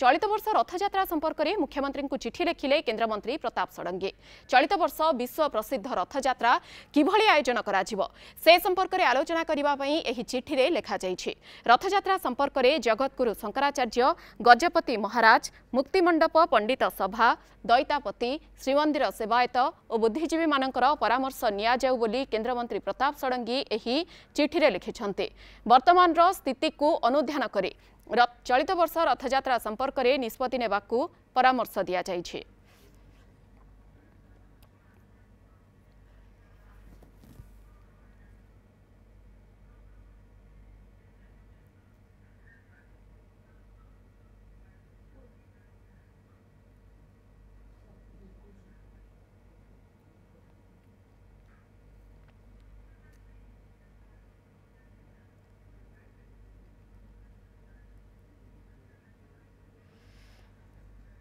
ଚଳିତ ବର୍ଷ ରଥଯାତ୍ରା ସମ୍ପର୍କରେ ମୁଖ୍ୟମନ୍ତ୍ରୀଙ୍କୁ ଚିଠି ଲେଖିଲେ କେନ୍ଦ୍ରମନ୍ତ୍ରୀ ପ୍ରତାପ ଷଡ଼ଙ୍ଗୀ ଚଳିତ ବର୍ଷ ବିଶ୍ୱ ପ୍ରସିଦ୍ଧ ରଥଯାତ୍ରା କିଭଳି ଆୟୋଜନ କରାଯିବ ସେ ସମ୍ପର୍କରେ ଆଲୋଚନା କରିବା ପାଇଁ ଏହି ଚିଠିରେ ଲେଖାଯାଇଛି ରଥଯାତ୍ରା ସମ୍ପର୍କରେ ଜଗତଗୁରୁ ଶଙ୍କରାଚାର୍ଯ୍ୟ ଗଜପତି ମହାରାଜ ମୁକ୍ତିମଣ୍ଡପ ପଣ୍ଡିତ ସଭା ଦୈତାପତି ଶ୍ରୀମନ୍ଦିର ସେବାୟତ ଓ ବୁଦ୍ଧିଜୀବୀମାନଙ୍କର ପରାମର୍ଶ ନିଆଯାଉ ବୋଲି କେନ୍ଦ୍ରମନ୍ତ୍ରୀ ପ୍ରତାପ ଷଡ଼ଙ୍ଗୀ ଏହି ଚିଠିରେ ଲେଖିଛନ୍ତି ବର୍ତ୍ତମାନର ସ୍ଥିତିକୁ ଅନୁଧ୍ୟାନ କରି ଚଳିତ ବର୍ଷ ରଥଯାତ୍ରା ସମ୍ପର୍କରେ ନିଷ୍ପତ୍ତି ନେବାକୁ ପରାମର୍ଶ ଦିଆଯାଇଛି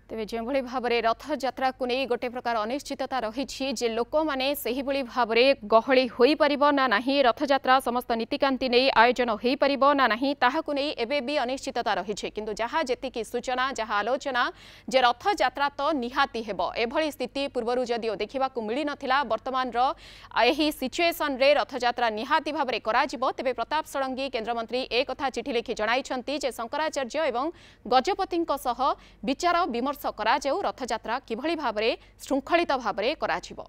ତେବେ ଯେଉଁଭଳି ଭାବରେ ରଥଯାତ୍ରାକୁ ନେଇ ଗୋଟେ ପ୍ରକାର ଅନିଶ୍ଚିତତା ରହିଛି ଯେ ଲୋକମାନେ ସେହିଭଳି ଭାବରେ ଗହଳି ହୋଇପାରିବ ନା ନାହିଁ ରଥଯାତ୍ରା ସମସ୍ତ ନୀତିକାନ୍ତି ନେଇ ଆୟୋଜନ ହୋଇପାରିବ ନା ନାହିଁ ତାହାକୁ ନେଇ ଏବେ ବି ଅନିଶ୍ଚିତତା ରହିଛି କିନ୍ତୁ ଯାହା ଯେତିକି ସୂଚନା ଯାହା ଆଲୋଚନା ଯେ ରଥଯାତ୍ରା ତ ନିହାତି ହେବ ଏଭଳି ସ୍ଥିତି ପୂର୍ବରୁ ଯଦିଓ ଦେଖିବାକୁ ମିଳିନଥିଲା ବର୍ତ୍ତମାନର ଏହି ସିଚୁଏସନ୍ରେ ରଥଯାତ୍ରା ନିହାତି ଭାବରେ କରାଯିବ ତେବେ ପ୍ରତାପ ଷଡ଼ଙ୍ଗୀ କେନ୍ଦ୍ରମନ୍ତ୍ରୀ ଏ କଥା ଚିଠି ଲେଖି ଜଣାଇଛନ୍ତି ଯେ ଶଙ୍କରାଚାର୍ଯ୍ୟ ଏବଂ ଗଜପତିଙ୍କ ସହ ବିଚାର ବିମର୍ଶ ପରିଦର୍ଶ କରାଯାଉ ରଥଯାତ୍ରା କିଭଳି ଭାବରେ ଶୃଙ୍ଖଳିତ ଭାବରେ କରାଯିବ